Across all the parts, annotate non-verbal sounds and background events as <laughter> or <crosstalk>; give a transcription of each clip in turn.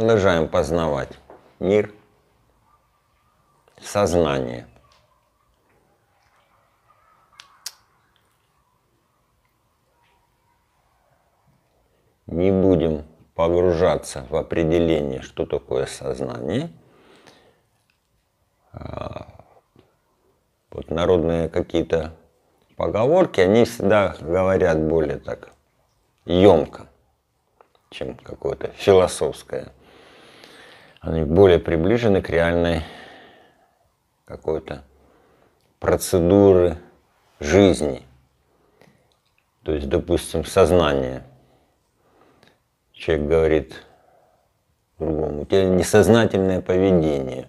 Продолжаем познавать мир, сознание. Не будем погружаться в определение, что такое сознание. А, вот народные какие-то поговорки, они всегда говорят более так емко, чем какое-то философское они более приближены к реальной какой-то процедуры жизни. То есть, допустим, сознание. Человек говорит другому, у тебя несознательное поведение.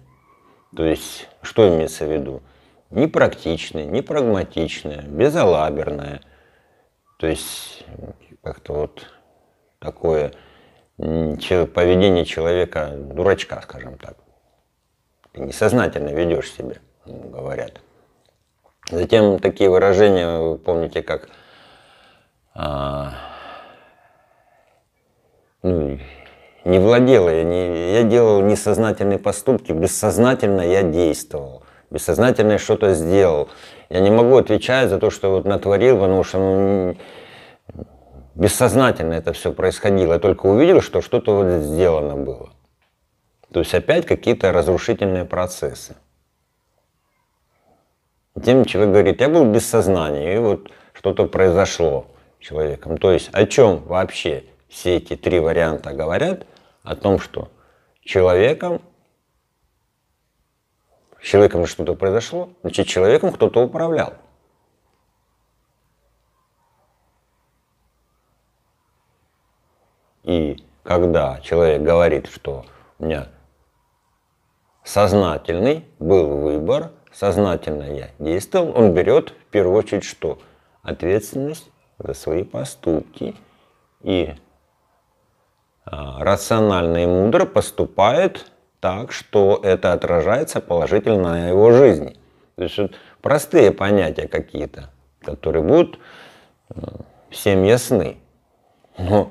То есть, что имеется в виду? Непрактичное, непрагматичное, безалаберное. То есть, как-то вот такое поведение человека, дурачка, скажем так. Ты несознательно ведешь себя, ну, говорят. Затем такие выражения, вы помните, как а, ну, не владела я, не, я делал несознательные поступки, бессознательно я действовал, бессознательно я что-то сделал. Я не могу отвечать за то, что вот натворил, потому что ну, бессознательно это все происходило. Я только увидел, что что-то вот сделано было. То есть опять какие-то разрушительные процессы. Тем человек говорит, я был без сознания, и вот что-то произошло человеком. То есть о чем вообще все эти три варианта говорят? О том, что человеком, с человеком что-то произошло, значит человеком кто-то управлял. И когда человек говорит, что у меня сознательный был выбор, сознательно я действовал, он берет в первую очередь что? Ответственность за свои поступки и а, рационально и мудро поступает так, что это отражается положительно на его жизни. То есть вот простые понятия какие-то, которые будут э, всем ясны. Но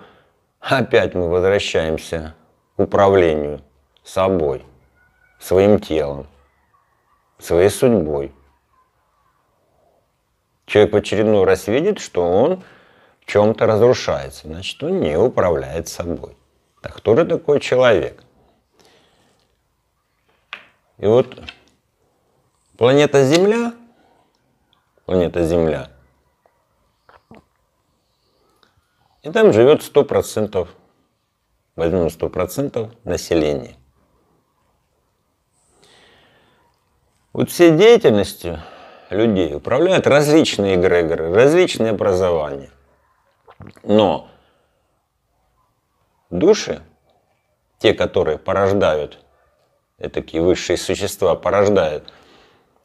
Опять мы возвращаемся к управлению собой, своим телом, своей судьбой. Человек в очередной раз видит, что он в чем-то разрушается, значит, он не управляет собой. Так кто же такой человек? И вот планета Земля, планета Земля – И там живет 100%, возьмем 100% населения. Вот всей деятельностью людей управляют различные эгрегоры, различные образования. Но души, те, которые порождают, э, такие высшие существа порождают,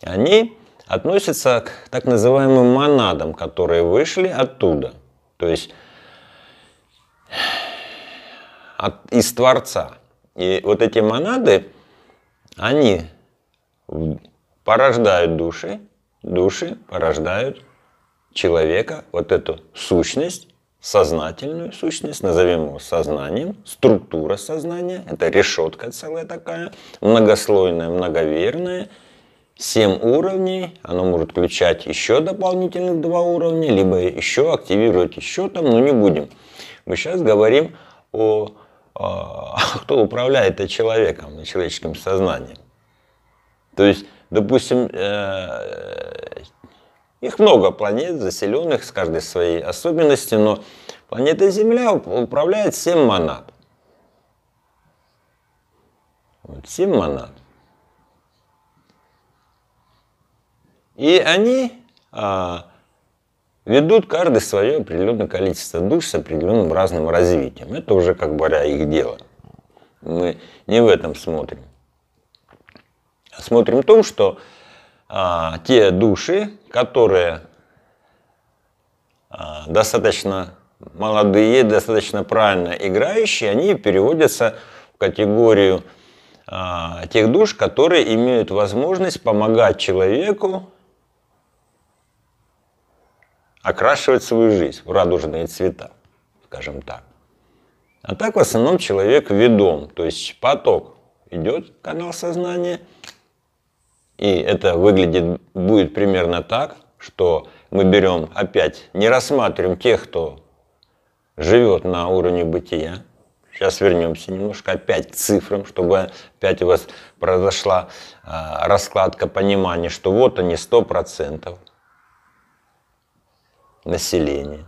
они относятся к так называемым монадам, которые вышли оттуда. То есть от, из Творца. И вот эти монады, они порождают души, души порождают человека, вот эту сущность, сознательную сущность, назовем его сознанием, структура сознания, это решетка целая такая, многослойная, многоверная, семь уровней, оно может включать еще дополнительных два уровня, либо еще активировать еще там, но не будем. Мы сейчас говорим о, о а, <laughs> кто управляет человеком, а человеческим сознанием. То есть, допустим, э, их много планет, заселенных с каждой своей особенностью, но планета Земля управляет всем монад. Вот 7 монад. И они а, ведут каждый свое определенное количество душ с определенным разным развитием. Это уже, как говоря, их дело. Мы не в этом смотрим. А смотрим в том, что а, те души, которые а, достаточно молодые, достаточно правильно играющие, они переводятся в категорию а, тех душ, которые имеют возможность помогать человеку окрашивать свою жизнь в радужные цвета, скажем так. А так в основном человек ведом, то есть поток идет канал сознания, и это выглядит, будет примерно так, что мы берем опять, не рассматриваем тех, кто живет на уровне бытия. Сейчас вернемся немножко опять к цифрам, чтобы опять у вас произошла э, раскладка понимания, что вот они 100%, населения.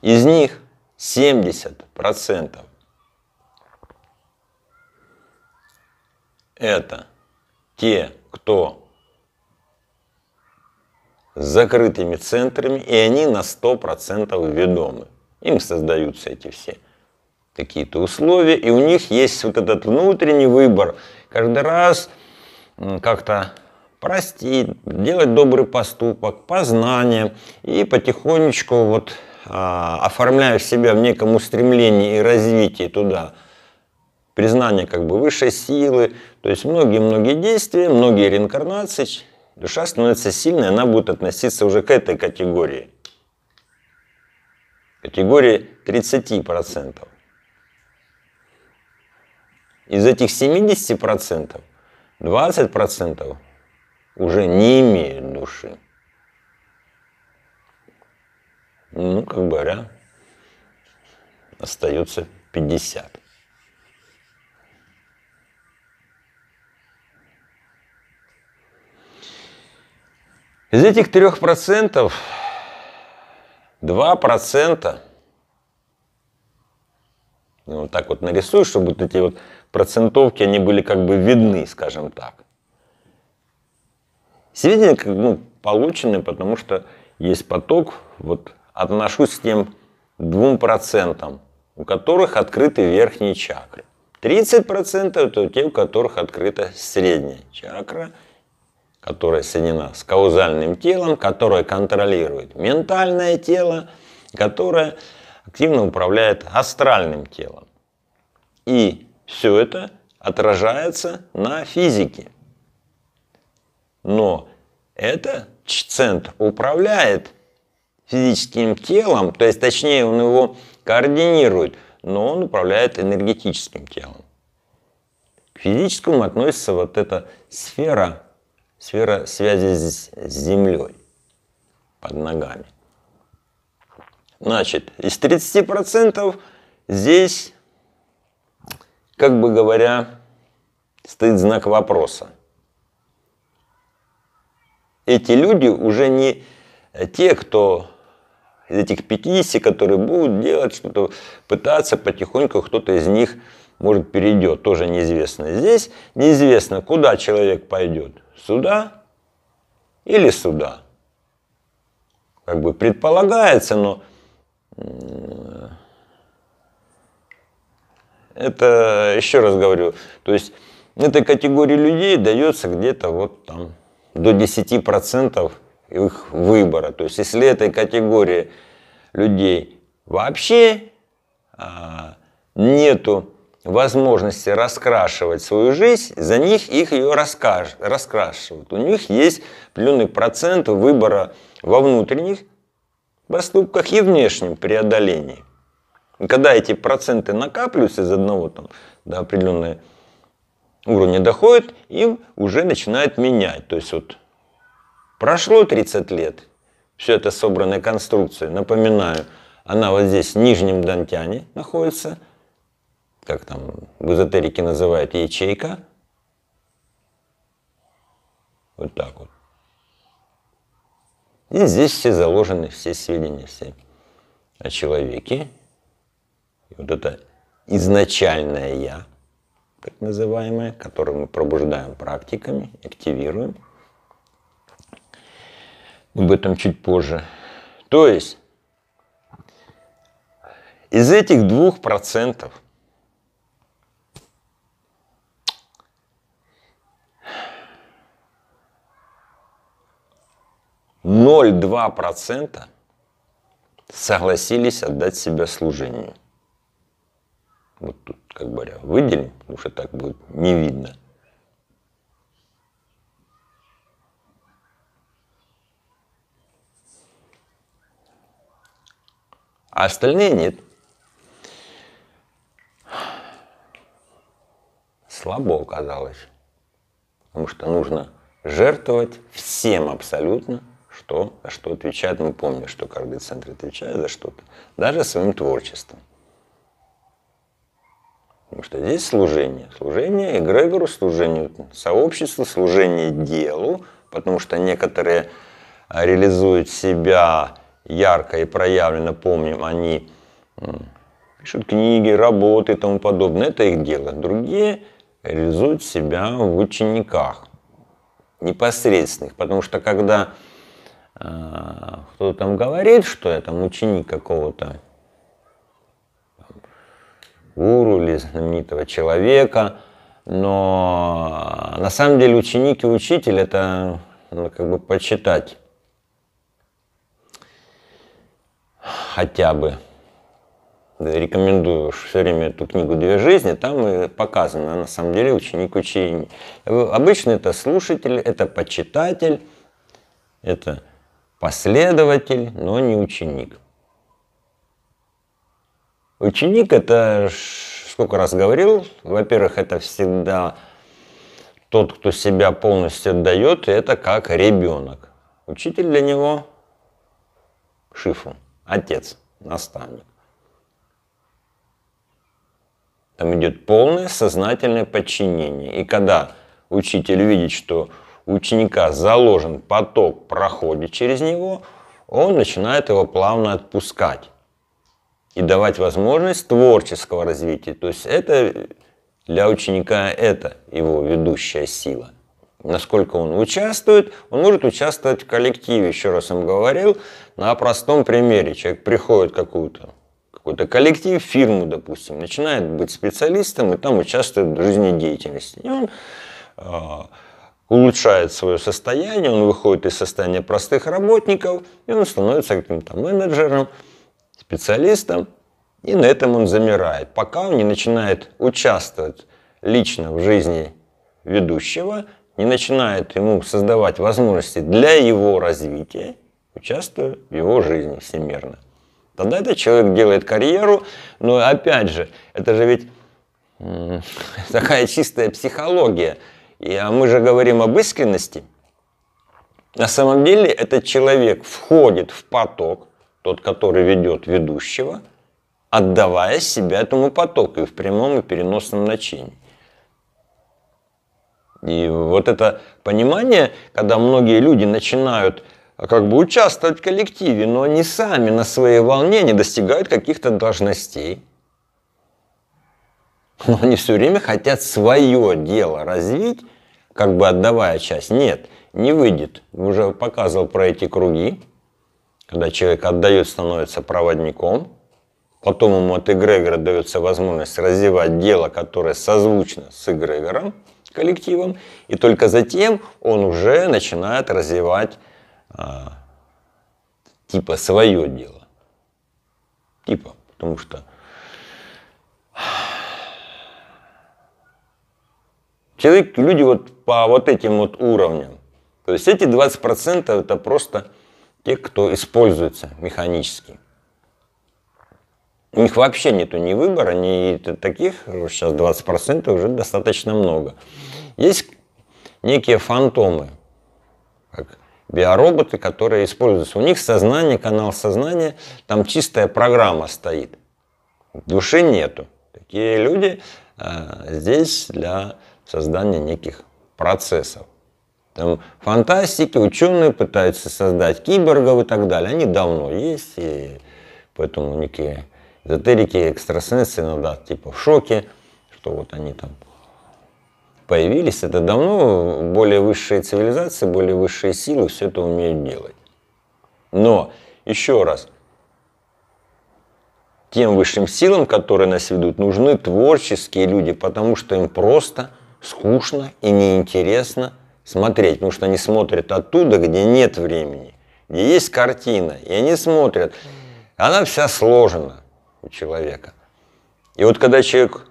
Из них 70% это те, кто с закрытыми центрами, и они на 100% ведомы. Им создаются эти все какие-то условия, и у них есть вот этот внутренний выбор. Каждый раз как-то простить, делать добрый поступок, познание и потихонечку вот а, оформляя себя в неком устремлении и развитии туда, признание как бы высшей силы, то есть многие-многие действия, многие реинкарнации, душа становится сильной, она будет относиться уже к этой категории. Категории 30%. Из этих 70% 20% уже не имеют души. Ну, как бы, говоря, остается 50. Из этих 3% 2% ну, вот так вот нарисую, чтобы вот эти вот процентовки, они были как бы видны, скажем так. Сведения как ну, получены, потому что есть поток. Вот отношусь к тем двум процентам, у которых открыты верхние чакры. 30% это у тех, у которых открыта средняя чакра, которая соединена с каузальным телом, которая контролирует ментальное тело, которое активно управляет астральным телом. И все это отражается на физике. Но это центр управляет физическим телом, то есть точнее он его координирует, но он управляет энергетическим телом. К физическому относится вот эта сфера, сфера связи с, с землей под ногами. Значит, из 30% здесь, как бы говоря, стоит знак вопроса эти люди уже не э, те, кто из этих 50, которые будут делать что-то, пытаться потихоньку, кто-то из них, может, перейдет, тоже неизвестно. Здесь неизвестно, куда человек пойдет, сюда или сюда. Как бы предполагается, но это, еще раз говорю, то есть этой категории людей дается где-то вот там до 10% их выбора. То есть, если этой категории людей вообще а, нету возможности раскрашивать свою жизнь, за них их ее раскаш, раскрашивают. У них есть определенный процент выбора во внутренних поступках и внешнем преодолении. И когда эти проценты накапливаются из одного там, до определенной уровня доходит и уже начинает менять. То есть вот прошло 30 лет, все это собранная конструкция, напоминаю, она вот здесь в нижнем дантяне находится, как там в эзотерике называют, ячейка. Вот так вот. И здесь все заложены, все сведения, все о человеке. И вот это изначальное «я», так называемые, которые мы пробуждаем практиками, активируем. Об этом чуть позже. То есть, из этих двух процентов ноль два процента согласились отдать себя служению. Вот тут как бы выделим, потому что так будет не видно. А остальные нет. Слабо оказалось. Потому что нужно жертвовать всем абсолютно, что, за что отвечает. Мы помним, что каждый центр отвечает за что-то. Даже своим творчеством. Потому что здесь служение. Служение эгрегору, служение сообществу, служение делу, потому что некоторые а, реализуют себя ярко и проявленно, помним, они пишут книги, работы и тому подобное, это их дело. Другие реализуют себя в учениках непосредственных, потому что когда а, кто-то там говорит, что я там ученик какого-то гуру или знаменитого человека. Но на самом деле ученик и учитель это надо ну, как бы почитать хотя бы. Рекомендую все время эту книгу «Две жизни», там и показано, на самом деле, ученик учений. Обычно это слушатель, это почитатель, это последователь, но не ученик. Ученик это, сколько раз говорил, во-первых, это всегда тот, кто себя полностью отдает, и это как ребенок. Учитель для него шифу, отец, наставник. Там идет полное сознательное подчинение. И когда учитель видит, что у ученика заложен поток, проходит через него, он начинает его плавно отпускать и давать возможность творческого развития. То есть это для ученика это его ведущая сила. Насколько он участвует, он может участвовать в коллективе. Еще раз им говорил, на простом примере. Человек приходит какую-то какой-то коллектив, фирму, допустим, начинает быть специалистом и там участвует в жизнедеятельности. И он э, улучшает свое состояние, он выходит из состояния простых работников, и он становится каким-то менеджером, специалистом, и на этом он замирает, пока он не начинает участвовать лично в жизни ведущего, не начинает ему создавать возможности для его развития, участвуя в его жизни всемирно. Тогда этот человек делает карьеру, но опять же, это же ведь <laughs> такая чистая психология. И, а мы же говорим об искренности. На самом деле этот человек входит в поток, тот, который ведет ведущего, отдавая себя этому потоку и в прямом и переносном значении. И вот это понимание, когда многие люди начинают а, как бы участвовать в коллективе, но они сами на своей волне не достигают каких-то должностей. Но они все время хотят свое дело развить, как бы отдавая часть. Нет, не выйдет. Уже показывал про эти круги когда человек отдает, становится проводником, потом ему от эгрегора дается возможность развивать дело, которое созвучно с эгрегором, коллективом, и только затем он уже начинает развивать а, типа свое дело. Типа, потому что человек, люди вот по вот этим вот уровням, то есть эти 20% это просто те, кто используется механически. У них вообще нету ни выбора, ни таких, сейчас 20% уже достаточно много. Есть некие фантомы, как биороботы, которые используются. У них сознание, канал сознания, там чистая программа стоит. Души нету. Такие люди э, здесь для создания неких процессов. Там фантастики, ученые пытаются создать киборгов и так далее. Они давно есть, и поэтому некие эзотерики, экстрасенсы иногда типа в шоке, что вот они там появились. Это давно более высшие цивилизации, более высшие силы все это умеют делать. Но, еще раз, тем высшим силам, которые нас ведут, нужны творческие люди, потому что им просто, скучно и неинтересно – смотреть, потому что они смотрят оттуда, где нет времени, где есть картина, и они смотрят. Она вся сложена у человека. И вот когда человек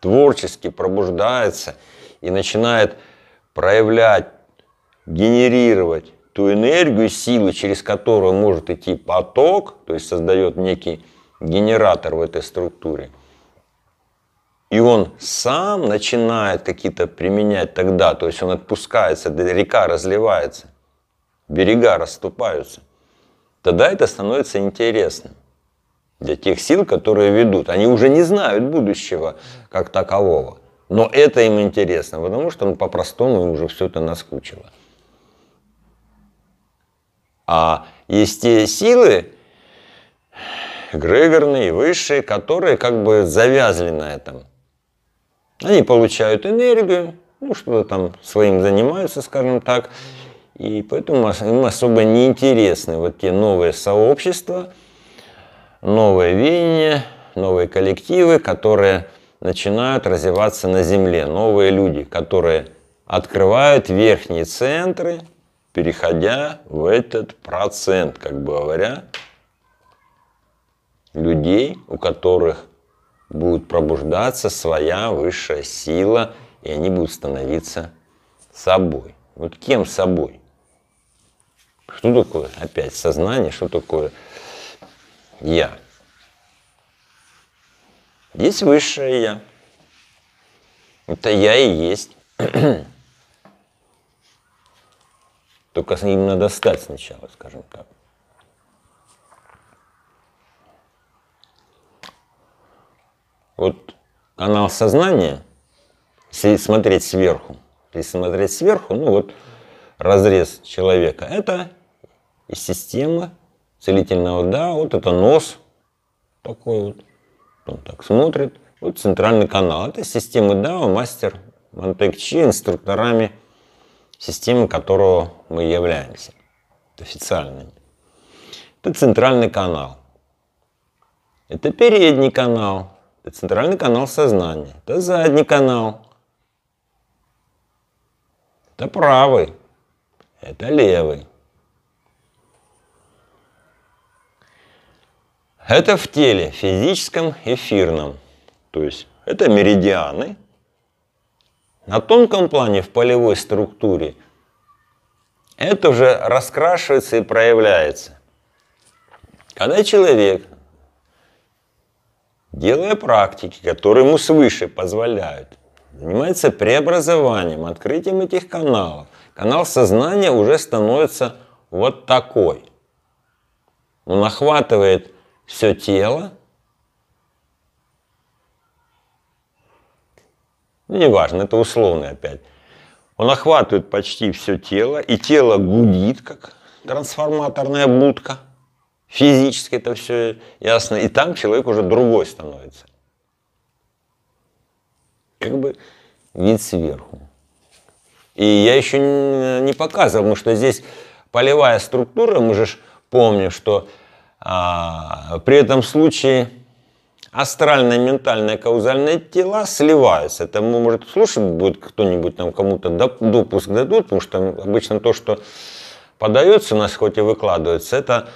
творчески пробуждается и начинает проявлять, генерировать ту энергию, силу, через которую может идти поток, то есть создает некий генератор в этой структуре – и он сам начинает какие-то применять тогда, то есть он отпускается, река разливается, берега расступаются, тогда это становится интересным для тех сил, которые ведут. Они уже не знают будущего как такового, но это им интересно, потому что ну, по-простому им уже все это наскучило. А есть те силы, грегорные высшие, которые как бы завязли на этом – они получают энергию, ну, что-то там своим занимаются, скажем так. И поэтому им особо не интересны вот те новые сообщества, новые веяния, новые коллективы, которые начинают развиваться на Земле. Новые люди, которые открывают верхние центры, переходя в этот процент, как бы говоря, людей, у которых будет пробуждаться своя высшая сила, и они будут становиться собой. Вот кем собой? Что такое опять сознание, что такое я? Есть высшее я. Это я и есть. <clears throat> Только им надо стать сначала, скажем так. вот канал сознания, смотреть сверху, если смотреть сверху, ну вот разрез человека, это и система целительного, да, вот это нос такой вот, он так смотрит, вот центральный канал, это система Дао, мастер Монтек инструкторами системы которого мы являемся, официальными. Это центральный канал. Это передний канал, это центральный канал сознания. Это задний канал. Это правый. Это левый. Это в теле, физическом, эфирном. То есть это меридианы. На тонком плане, в полевой структуре, это уже раскрашивается и проявляется. Когда человек делая практики, которые ему свыше позволяют. Занимается преобразованием, открытием этих каналов. Канал сознания уже становится вот такой. Он охватывает все тело. Ну, неважно, это условно опять. Он охватывает почти все тело, и тело гудит, как трансформаторная будка – физически это все ясно, и там человек уже другой становится. Как бы вид сверху. И я еще э, не показывал, потому что здесь полевая структура, мы же помним, что а, при этом случае астральное, ментальное, каузальное тела сливаются. Это, может, слушать будет кто-нибудь, там кому-то допуск дадут, потому что обычно то, что подается у нас, хоть и выкладывается, это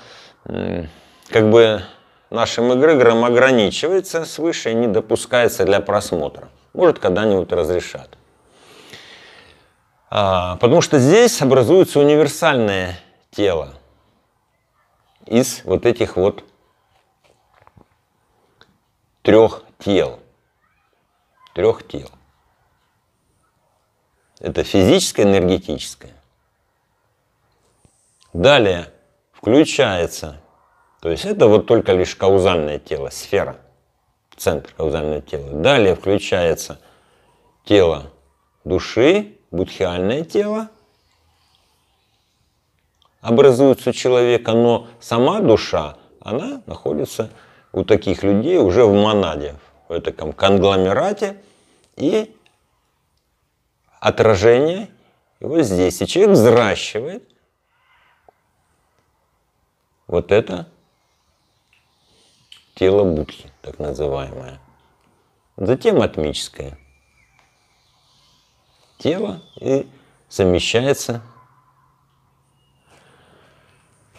Э, как бы нашим эгрегором ограничивается свыше и не допускается для просмотра. Может, когда-нибудь разрешат. А, потому что здесь образуется универсальное тело из вот этих вот трех тел. Трех тел. Это физическое, энергетическое. Далее включается. То есть это вот только лишь каузальное тело, сфера, центр каузального тела. Далее включается тело души, будхиальное тело. Образуется у человека, но сама душа, она находится у таких людей уже в монаде, в таком конгломерате. И отражение его здесь. И человек взращивает вот это тело Будхи, так называемое. Затем атмическое тело и совмещается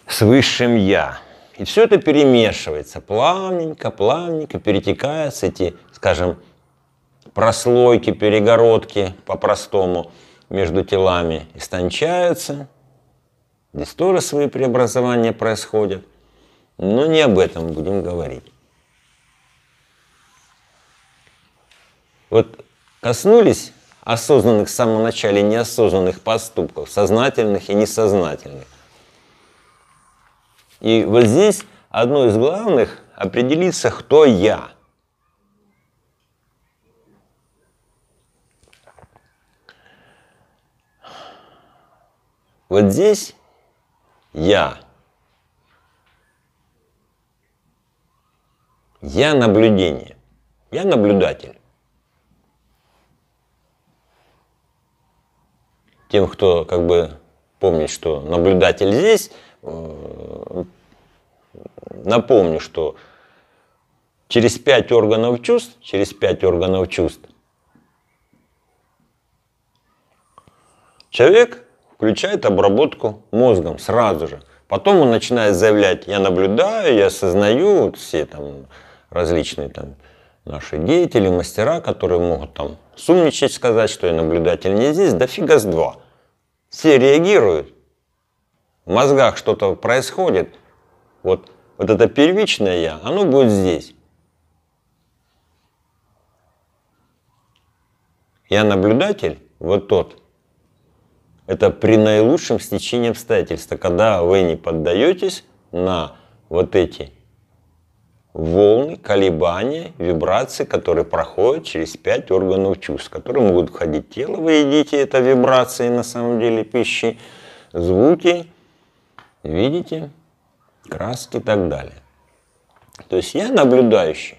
с высшим Я. И все это перемешивается плавненько, плавненько, перетекая с эти, скажем, прослойки, перегородки по-простому между телами истончаются – Здесь тоже свои преобразования происходят, но не об этом будем говорить. Вот коснулись осознанных в самом начале неосознанных поступков, сознательных и несознательных. И вот здесь одно из главных – определиться, кто я. Вот здесь я. Я наблюдение. Я наблюдатель. Тем, кто как бы помнит, что наблюдатель здесь, э, напомню, что через пять органов чувств, через пять органов чувств, человек включает обработку мозгом сразу же. Потом он начинает заявлять, я наблюдаю, я осознаю все там различные там наши деятели, мастера, которые могут там сумничать, сказать, что я наблюдатель не здесь, да фига с два. Все реагируют, в мозгах что-то происходит, вот, вот это первичное я, оно будет здесь. Я наблюдатель, вот тот, это при наилучшем стечении обстоятельств. когда а вы не поддаетесь на вот эти волны, колебания, вибрации, которые проходят через пять органов чувств, которые могут входить в тело, вы едите, это вибрации на самом деле пищи, звуки, видите, краски и так далее. То есть я наблюдающий.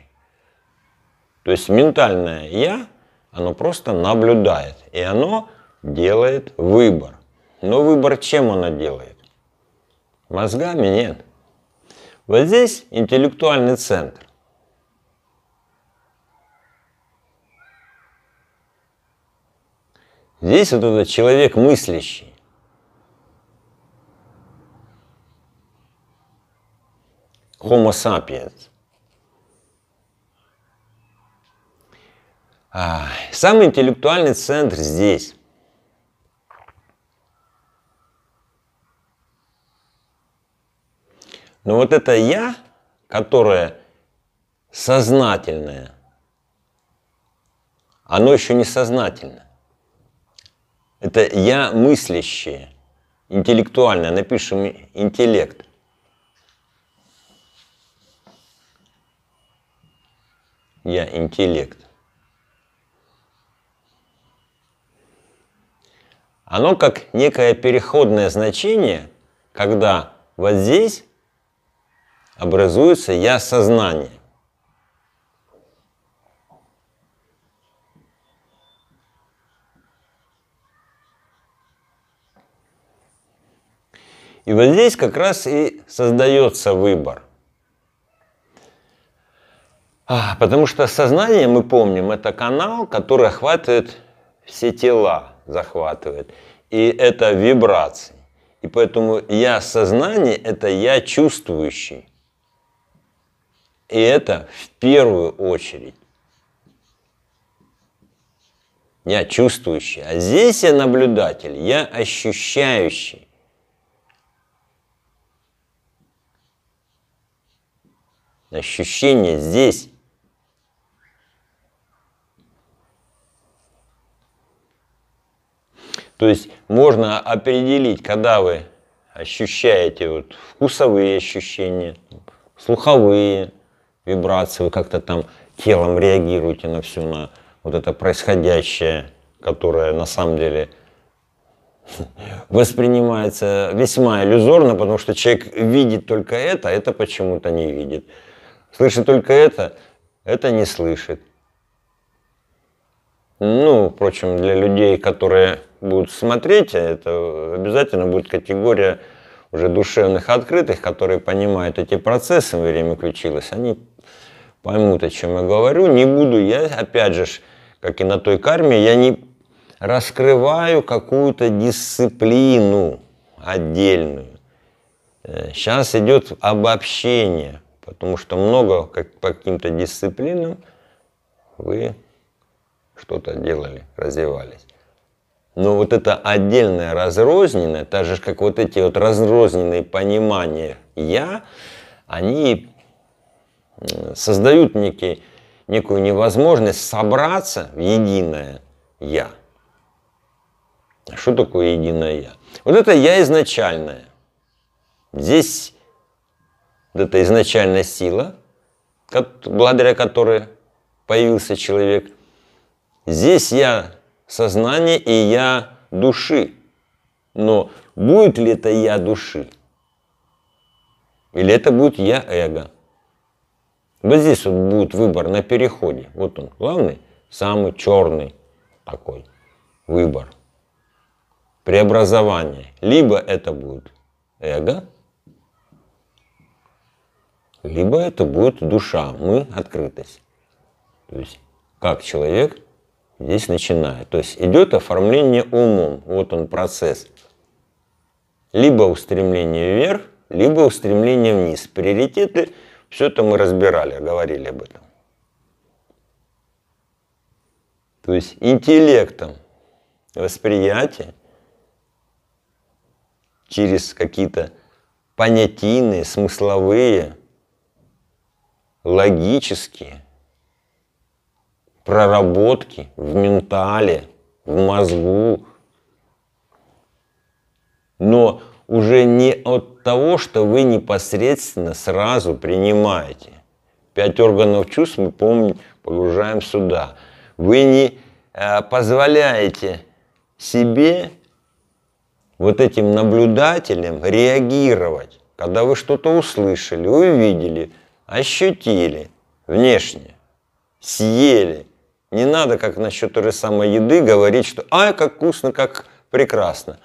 То есть ментальное я, оно просто наблюдает. И оно делает выбор. Но выбор чем она делает? Мозгами нет. Вот здесь интеллектуальный центр. Здесь вот этот человек мыслящий. Homo sapiens. А, самый интеллектуальный центр здесь. Но вот это я, которое сознательное, оно еще не сознательно. Это я мыслящее, интеллектуальное, напишем интеллект. Я интеллект. Оно как некое переходное значение, когда вот здесь образуется я сознание. И вот здесь как раз и создается выбор. А, потому что сознание, мы помним, это канал, который охватывает все тела, захватывает. И это вибрации. И поэтому я сознание – это я чувствующий. И это в первую очередь я чувствующий, а здесь я наблюдатель, я ощущающий. Ощущение здесь. То есть можно определить, когда вы ощущаете вот вкусовые ощущения, слуховые, вибрации, вы как-то там телом реагируете на все, на вот это происходящее, которое на самом деле <laughs> воспринимается весьма иллюзорно, потому что человек видит только это, а это почему-то не видит. Слышит только это, это не слышит. Ну, впрочем, для людей, которые будут смотреть, а это обязательно будет категория уже душевных открытых, которые понимают эти процессы, время включилось, они поймут, о чем я говорю. Не буду я, опять же, как и на той карме, я не раскрываю какую-то дисциплину отдельную. Сейчас э, идет обобщение, потому что много как, по каким-то дисциплинам вы что-то делали, развивались. Но вот это отдельное разрозненное, так же как вот эти вот разрозненные понимания «я», они Э, создают некий, некую невозможность собраться в единое «я». А что такое единое «я»? Вот это «я» изначальное. Здесь вот эта изначальная сила, благодаря которой появился человек. Здесь «я» сознание и «я» души. Но будет ли это «я» души? Или это будет «я» эго? Вот здесь вот будет выбор на переходе. Вот он, главный, самый черный такой выбор. Преобразование. Либо это будет эго, либо это будет душа, мы открытость. То есть, как человек здесь начинает. То есть, идет оформление умом, вот он процесс. Либо устремление вверх, либо устремление вниз. Приоритеты – все это мы разбирали, говорили об этом. То есть интеллектом восприятие через какие-то понятийные, смысловые, логические проработки в ментале, в мозгу. Но уже не от того, что вы непосредственно сразу принимаете. Пять органов чувств мы, помним, погружаем сюда. Вы не э, позволяете себе вот этим наблюдателям реагировать, когда вы что-то услышали, увидели, ощутили внешне, съели. Не надо, как насчет той же самой еды, говорить, что «а, как вкусно, как прекрасно».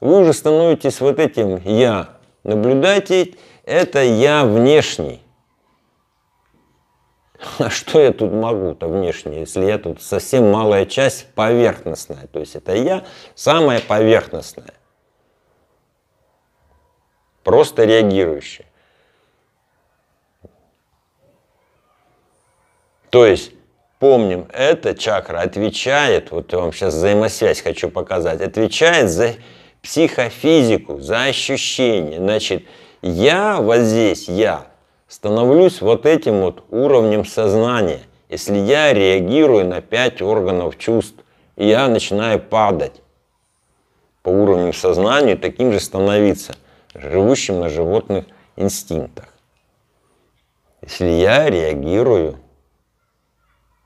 Вы уже становитесь вот этим «я». Наблюдайте, это «я внешний». А что я тут могу-то внешне, если я тут совсем малая часть поверхностная? То есть это я самая поверхностная. Просто реагирующая. То есть, помним, эта чакра отвечает, вот я вам сейчас взаимосвязь хочу показать, отвечает за психофизику, за ощущения. Значит, я вот здесь, я, становлюсь вот этим вот уровнем сознания. Если я реагирую на пять органов чувств, я начинаю падать по уровню сознания, таким же становиться, живущим на животных инстинктах. Если я реагирую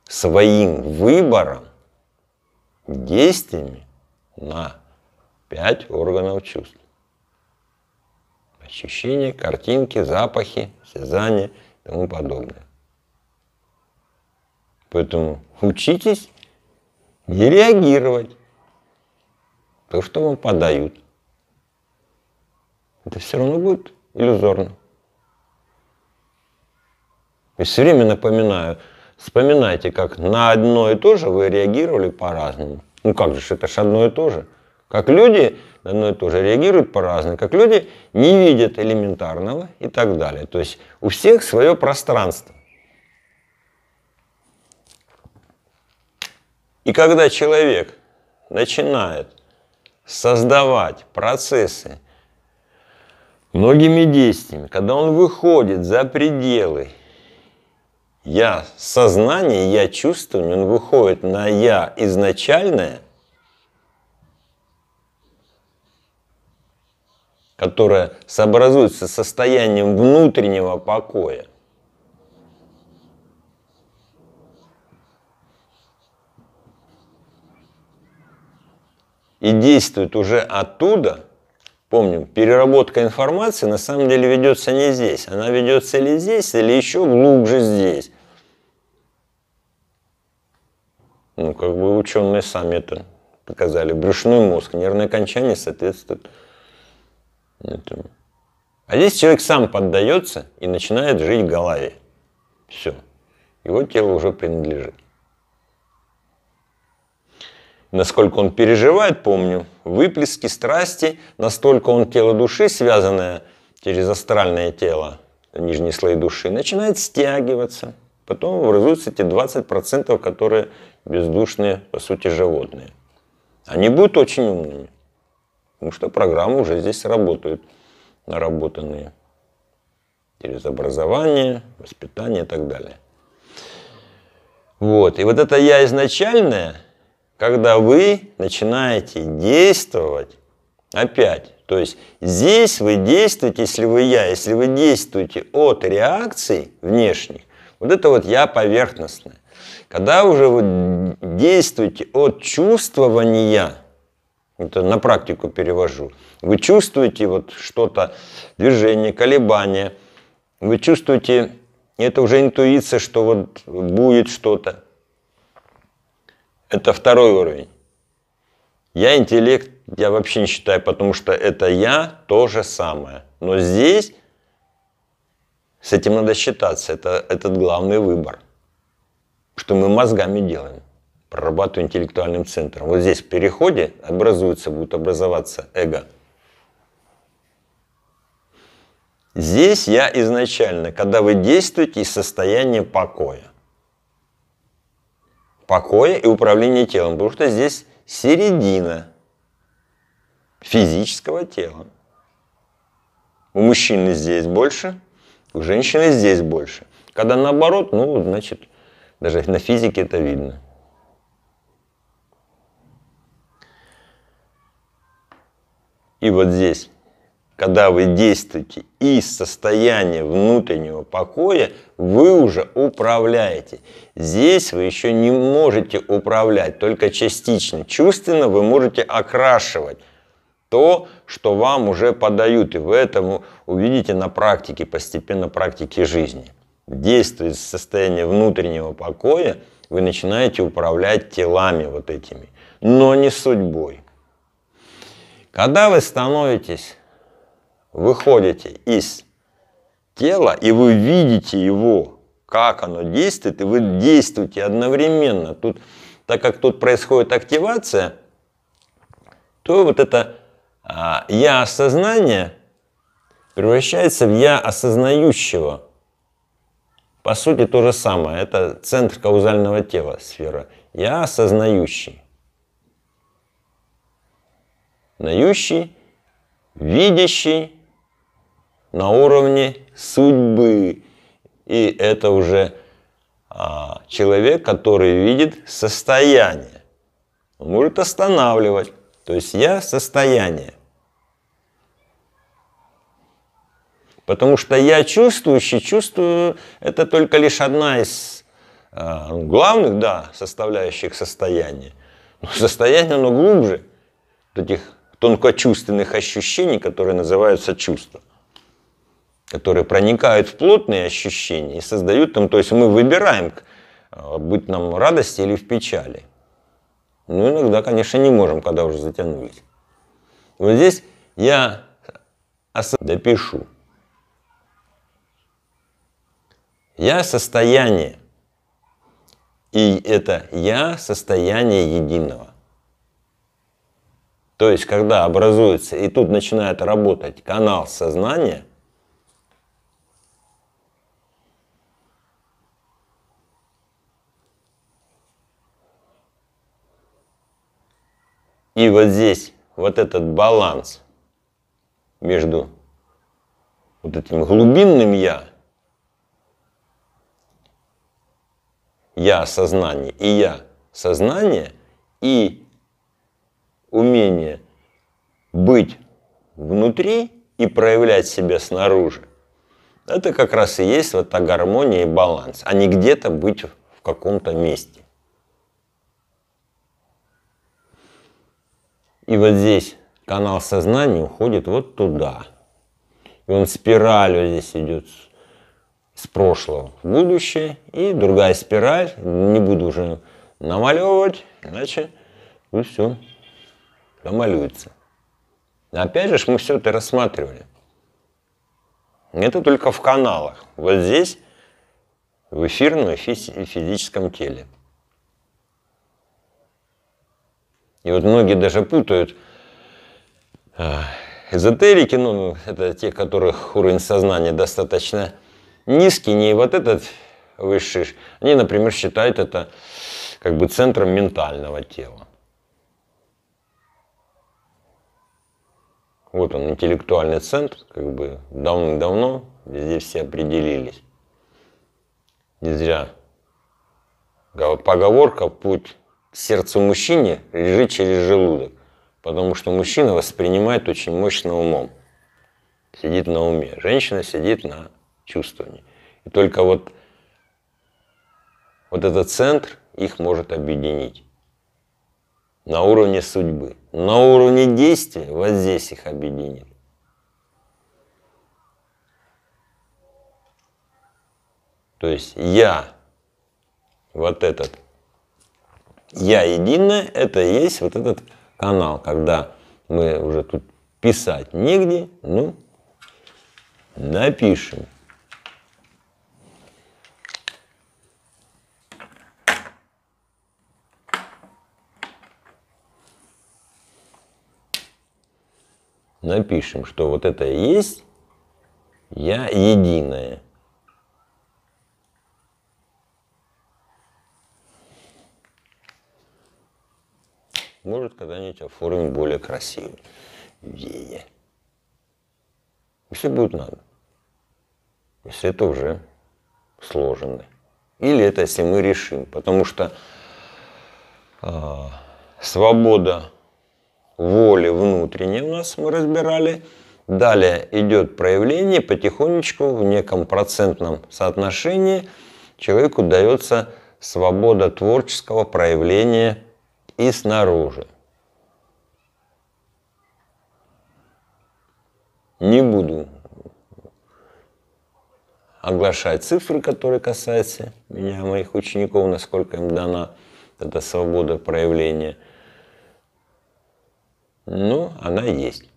своим выбором, действиями на пять органов чувств. Ощущения, картинки, запахи, связания и тому подобное. Поэтому учитесь не реагировать то, что вам подают. Это все равно будет иллюзорно. И все время напоминаю, вспоминайте, как на одно и то же вы реагировали по-разному. Ну как же, это же одно и то же. Как люди на одно и то же реагируют по-разному, как люди не видят элементарного и так далее. То есть у всех свое пространство. И когда человек начинает создавать процессы многими действиями, когда он выходит за пределы я сознание, я чувствую, он выходит на я изначальное – которая сообразуется с состоянием внутреннего покоя. И действует уже оттуда, помним, переработка информации на самом деле ведется не здесь. Она ведется или здесь, или еще глубже здесь. Ну, как бы ученые сами это показали. Брюшной мозг, нервные окончания соответствуют это... А здесь человек сам поддается и начинает жить в голове. Все. Его тело уже принадлежит. Насколько он переживает, помню, выплески страсти, настолько он тело души, связанное через астральное тело, нижние слои души, начинает стягиваться. Потом образуются те 20%, которые бездушные, по сути, животные. Они будут очень умными. Потому что программы уже здесь работают, наработанные через образование, воспитание и так далее. Вот. И вот это я изначальное, когда вы начинаете действовать опять. То есть здесь вы действуете, если вы я, если вы действуете от реакций внешних, вот это вот я поверхностное. Когда уже вы действуете от чувствования, это на практику перевожу. Вы чувствуете вот что-то, движение, колебания. вы чувствуете, это уже интуиция, что вот будет что-то. Это второй уровень. Я интеллект, я вообще не считаю, потому что это я то же самое. Но здесь с этим надо считаться, это этот главный выбор, что мы мозгами делаем прорабатываю интеллектуальным центром. Вот здесь в переходе образуется, будет образоваться эго. Здесь я изначально, когда вы действуете из состояния покоя. Покоя и управления телом, потому что здесь середина физического тела. У мужчины здесь больше, у женщины здесь больше. Когда наоборот, ну, значит, даже на физике это видно. И вот здесь, когда вы действуете из состояния внутреннего покоя, вы уже управляете. Здесь вы еще не можете управлять, только частично. Чувственно вы можете окрашивать то, что вам уже подают, и вы этому увидите на практике, постепенно практике жизни. Действуя из состояния внутреннего покоя, вы начинаете управлять телами вот этими, но не судьбой. Когда вы становитесь, выходите из тела, и вы видите его, как оно действует, и вы действуете одновременно. Тут, так как тут происходит активация, то вот это а, «я осознание» превращается в «я осознающего». По сути, то же самое. Это центр каузального тела, сфера. «Я осознающий» знающий, видящий на уровне судьбы. И это уже а, человек, который видит состояние. Он может останавливать. То есть я состояние. Потому что я чувствующий, чувствую, это только лишь одна из э, главных, да, составляющих состояния. Но состояние, оно глубже. Таких тонкочувственных ощущений, которые называются чувства, которые проникают в плотные ощущения и создают там, то есть мы выбираем, а, быть нам в радости или в печали. Ну, иногда, конечно, не можем, когда уже затянулись. Вот здесь я допишу. Я состояние. И это я состояние единого. То есть, когда образуется, и тут начинает работать канал сознания, И вот здесь вот этот баланс между вот этим глубинным «я», «я сознание» и «я сознание» и умение быть внутри и проявлять себя снаружи, это как раз и есть вот та гармония и баланс, а не где-то быть в каком-то месте. И вот здесь канал сознания уходит вот туда. И он спиралью здесь идет с прошлого в будущее. И другая спираль, не буду уже намалевывать, иначе вы все намалюется. Опять же, мы все это рассматривали. Это только в каналах. Вот здесь, в эфирном и физическом теле. И вот многие даже путают а, эзотерики, ну, это те, которых уровень сознания достаточно низкий, не вот этот высший. Они, например, считают это как бы центром ментального тела. Вот он, интеллектуальный центр, как бы давным-давно везде все определились. Не зря. Поговорка «Путь к сердцу мужчине лежит через желудок», потому что мужчина воспринимает очень мощно умом. Сидит на уме. Женщина сидит на чувствовании. И только вот, вот этот центр их может объединить на уровне судьбы. На уровне действия вот здесь их объединили. То есть я, вот этот, я единое, это и есть вот этот канал, когда мы уже тут писать негде, ну, напишем. напишем, что вот это есть я единое. Может, когда-нибудь оформим более красивое видение. Все будет надо. Если это уже сложено. Или это если мы решим. Потому что э, свобода воли внутренней у нас мы разбирали. Далее идет проявление потихонечку в неком процентном соотношении. Человеку дается свобода творческого проявления и снаружи. Не буду оглашать цифры, которые касаются меня, моих учеников, насколько им дана эта свобода проявления – ну, она есть.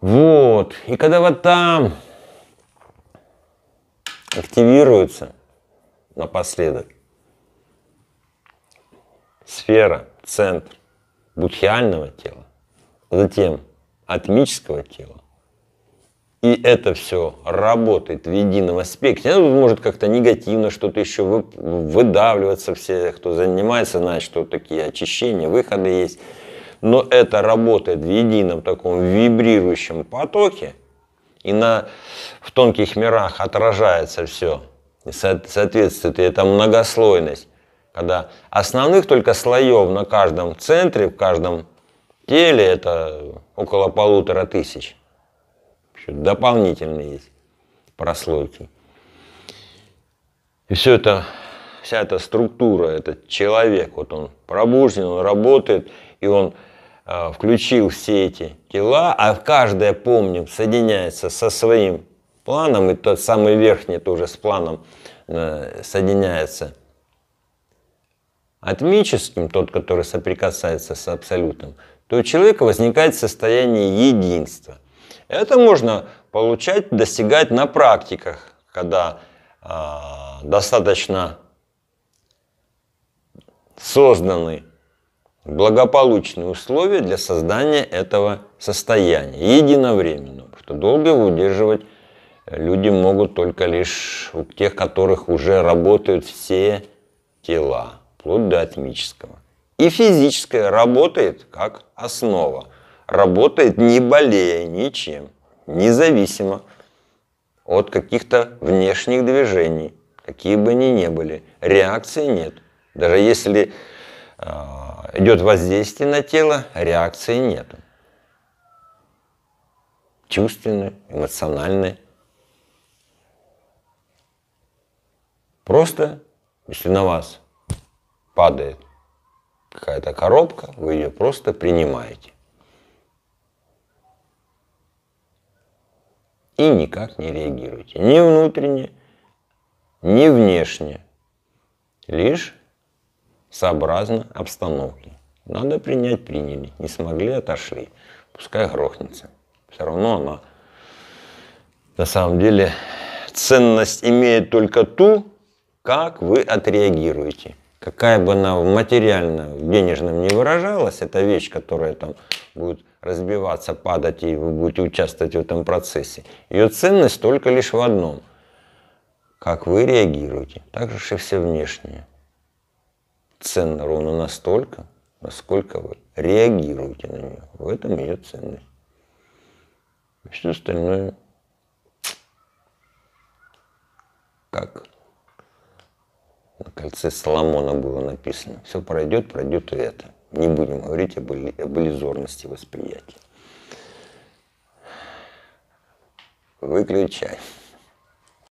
Вот. И когда вот там активируется напоследок сфера, центр будхиального тела, затем атмического тела, и это все работает в едином аспекте. Она может как-то негативно что-то еще выдавливаться. Все, кто занимается, знают, что такие очищения, выходы есть. Но это работает в едином таком вибрирующем потоке. И на, в тонких мирах отражается все. И соответствует это многослойность. Когда основных только слоев на каждом центре, в каждом теле это около полутора тысяч еще дополнительные есть прослойки. И все это, вся эта структура, этот человек, вот он пробужден, он работает, и он э, включил все эти тела, а каждое, помним, соединяется со своим планом, и тот самый верхний тоже с планом э, соединяется атмическим, тот, который соприкасается с абсолютом, то у человека возникает состояние единства. Это можно получать, достигать на практиках, когда э, достаточно созданы благополучные условия для создания этого состояния единовременно, потому что долго его удерживать люди могут только лишь у тех, которых уже работают все тела, вплоть до атмического. И физическое работает как основа работает не болея ничем, независимо от каких-то внешних движений, какие бы они ни были. Реакции нет. Даже если э, идет воздействие на тело, реакции нет. Чувственной, эмоциональной. Просто, если на вас падает какая-то коробка, вы ее просто принимаете. и никак не реагируете. Ни внутренне, ни внешне. Лишь сообразно обстановке. Надо принять, приняли. Не смогли, отошли. Пускай грохнется. Все равно она на самом деле ценность имеет только ту, как вы отреагируете. Какая бы она материально, денежным не выражалась, это вещь, которая там будет разбиваться, падать, и вы будете участвовать в этом процессе. Ее ценность только лишь в одном. Как вы реагируете, так же и все внешнее. Ценно ровно настолько, насколько вы реагируете на нее. В этом ее ценность. все остальное как на кольце Соломона было написано. Все пройдет, пройдет и это. Не будем говорить об, об иллюзорности восприятия. Выключай.